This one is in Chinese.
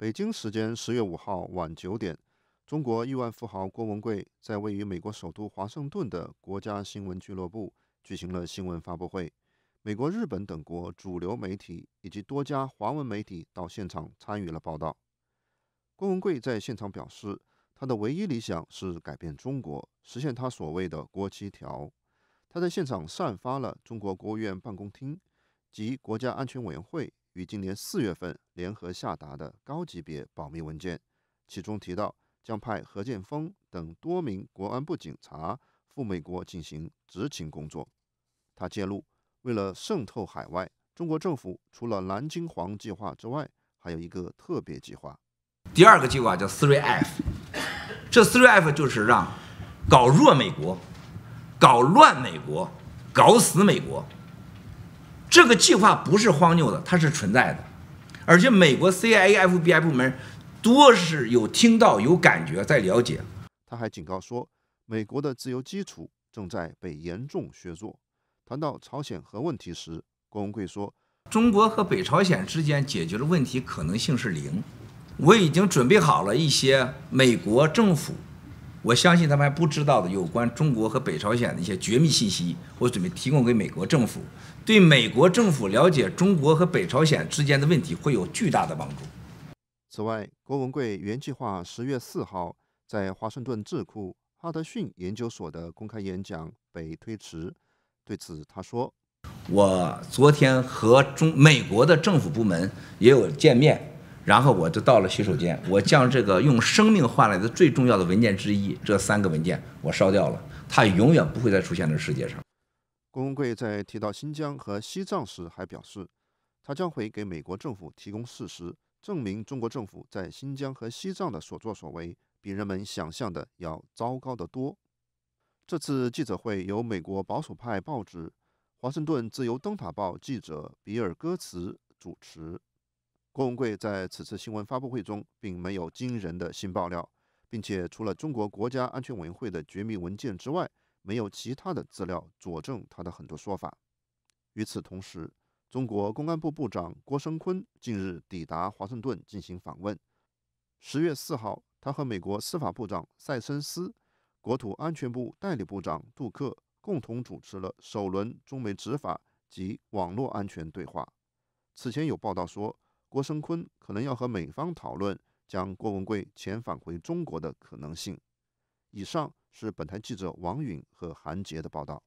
北京时间十月五号晚九点，中国亿万富豪郭文贵在位于美国首都华盛顿的国家新闻俱乐部举行了新闻发布会。美国、日本等国主流媒体以及多家华文媒体到现场参与了报道。郭文贵在现场表示，他的唯一理想是改变中国，实现他所谓的“郭七条”。他在现场散发了中国国务院办公厅及国家安全委员会。于今年四月份联合下达的高级别保密文件，其中提到将派何建峰等多名国安部警察赴美国进行执勤工作。他揭露，为了渗透海外，中国政府除了“蓝金黄”计划之外，还有一个特别计划。第二个计划叫 “Three F”，这 “Three F” 就是让搞弱美国、搞乱美国、搞死美国。这个计划不是荒谬的，它是存在的，而且美国 CIA、FBI 部门多是有听到、有感觉在了解。他还警告说，美国的自由基础正在被严重削弱。谈到朝鲜核问题时，郭文贵说，中国和北朝鲜之间解决的问题可能性是零。我已经准备好了一些美国政府。我相信他们还不知道的有关中国和北朝鲜的一些绝密信息，我准备提供给美国政府，对美国政府了解中国和北朝鲜之间的问题会有巨大的帮助。此外，郭文贵原计划十月四号在华盛顿智库哈德逊研究所的公开演讲被推迟。对此，他说：“我昨天和中美国的政府部门也有见面。”然后我就到了洗手间，我将这个用生命换来的最重要的文件之一，这三个文件我烧掉了，它永远不会再出现在世界上。郭文贵在提到新疆和西藏时，还表示，他将会给美国政府提供事实，证明中国政府在新疆和西藏的所作所为，比人们想象的要糟糕得多。这次记者会由美国保守派报纸《华盛顿自由灯塔报》记者比尔·戈茨主持。郭文贵在此次新闻发布会中并没有惊人的新爆料，并且除了中国国家安全委员会的绝密文件之外，没有其他的资料佐证他的很多说法。与此同时，中国公安部部长郭声琨近日抵达华盛顿进行访问。十月四号，他和美国司法部长塞申斯、国土安全部代理部长杜克共同主持了首轮中美执法及网络安全对话。此前有报道说。郭声琨可能要和美方讨论将郭文贵遣返回中国的可能性。以上是本台记者王允和韩杰的报道。